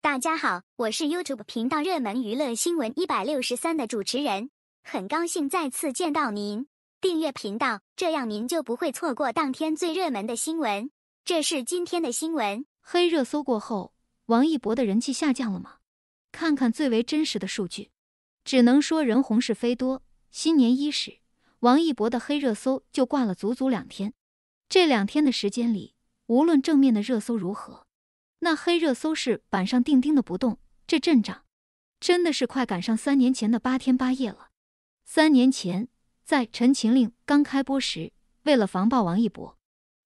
大家好，我是 YouTube 频道热门娱乐新闻一百六十三的主持人，很高兴再次见到您。订阅频道，这样您就不会错过当天最热门的新闻。这是今天的新闻：黑热搜过后，王一博的人气下降了吗？看看最为真实的数据，只能说人红是非多。新年伊始，王一博的黑热搜就挂了足足两天。这两天的时间里，无论正面的热搜如何。那黑热搜是板上钉钉的不动，这阵仗，真的是快赶上三年前的八天八夜了。三年前，在《陈情令》刚开播时，为了防爆王一博，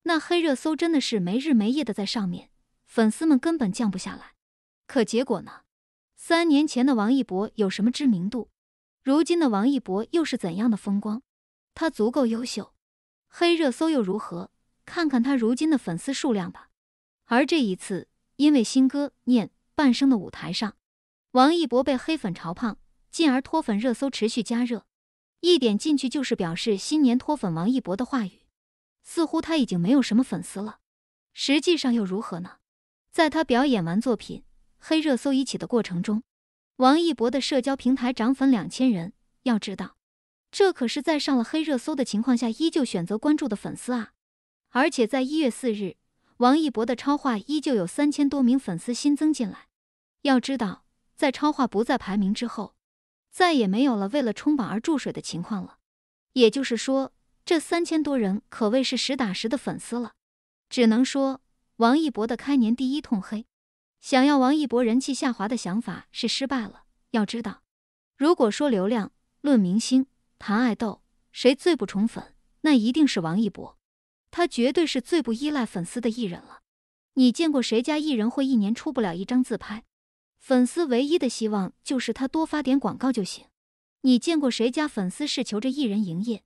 那黑热搜真的是没日没夜的在上面，粉丝们根本降不下来。可结果呢？三年前的王一博有什么知名度？如今的王一博又是怎样的风光？他足够优秀，黑热搜又如何？看看他如今的粉丝数量吧。而这一次。因为新歌《念半生》的舞台上，王一博被黑粉嘲胖，进而脱粉热搜持续加热。一点进去就是表示新年脱粉王一博的话语，似乎他已经没有什么粉丝了。实际上又如何呢？在他表演完作品、黑热搜一起的过程中，王一博的社交平台涨粉两千人。要知道，这可是在上了黑热搜的情况下依旧选择关注的粉丝啊！而且在一月四日。王一博的超话依旧有三千多名粉丝新增进来，要知道，在超话不再排名之后，再也没有了为了冲榜而注水的情况了。也就是说，这三千多人可谓是实打实的粉丝了。只能说，王一博的开年第一痛黑，想要王一博人气下滑的想法是失败了。要知道，如果说流量论明星谈爱豆，谁最不宠粉，那一定是王一博。他绝对是最不依赖粉丝的艺人了。你见过谁家艺人会一年出不了一张自拍？粉丝唯一的希望就是他多发点广告就行。你见过谁家粉丝是求着艺人营业，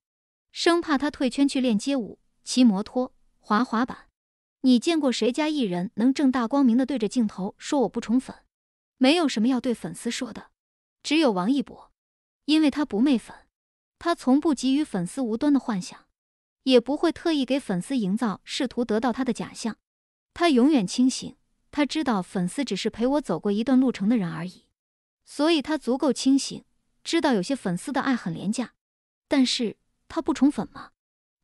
生怕他退圈去练街舞、骑摩托、滑滑板？你见过谁家艺人能正大光明的对着镜头说我不宠粉？没有什么要对粉丝说的，只有王一博，因为他不媚粉，他从不给予粉丝无端的幻想。也不会特意给粉丝营造试图得到他的假象，他永远清醒，他知道粉丝只是陪我走过一段路程的人而已，所以他足够清醒，知道有些粉丝的爱很廉价，但是他不宠粉吗？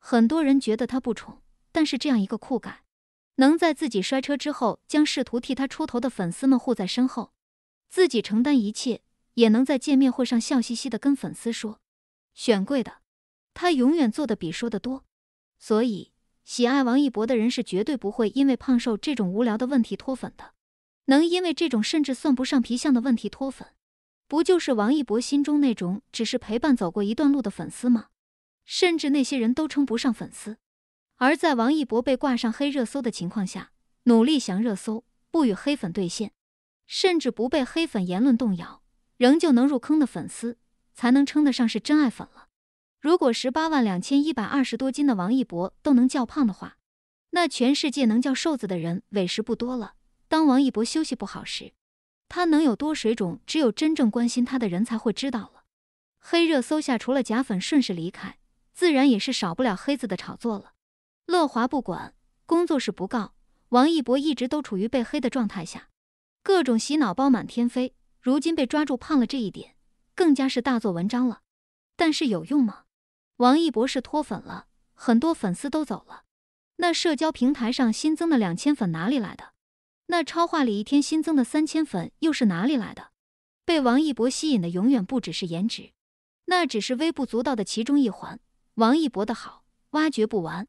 很多人觉得他不宠，但是这样一个酷感，能在自己摔车之后将试图替他出头的粉丝们护在身后，自己承担一切，也能在见面会上笑嘻嘻的跟粉丝说，选贵的，他永远做的比说的多。所以，喜爱王一博的人是绝对不会因为胖瘦这种无聊的问题脱粉的。能因为这种甚至算不上皮相的问题脱粉，不就是王一博心中那种只是陪伴走过一段路的粉丝吗？甚至那些人都称不上粉丝。而在王一博被挂上黑热搜的情况下，努力降热搜，不与黑粉对线，甚至不被黑粉言论动摇，仍旧能入坑的粉丝，才能称得上是真爱粉了。如果十八万两千一百二十多斤的王一博都能叫胖的话，那全世界能叫瘦子的人委实不多了。当王一博休息不好时，他能有多水肿，只有真正关心他的人才会知道了。黑热搜下除了假粉顺势离开，自然也是少不了黑子的炒作了。乐华不管，工作室不告，王一博一直都处于被黑的状态下，各种洗脑包满天飞。如今被抓住胖了这一点，更加是大做文章了。但是有用吗？王一博是脱粉了很多粉丝都走了，那社交平台上新增的两千粉哪里来的？那超话里一天新增的三千粉又是哪里来的？被王一博吸引的永远不只是颜值，那只是微不足道的其中一环。王一博的好挖掘不完。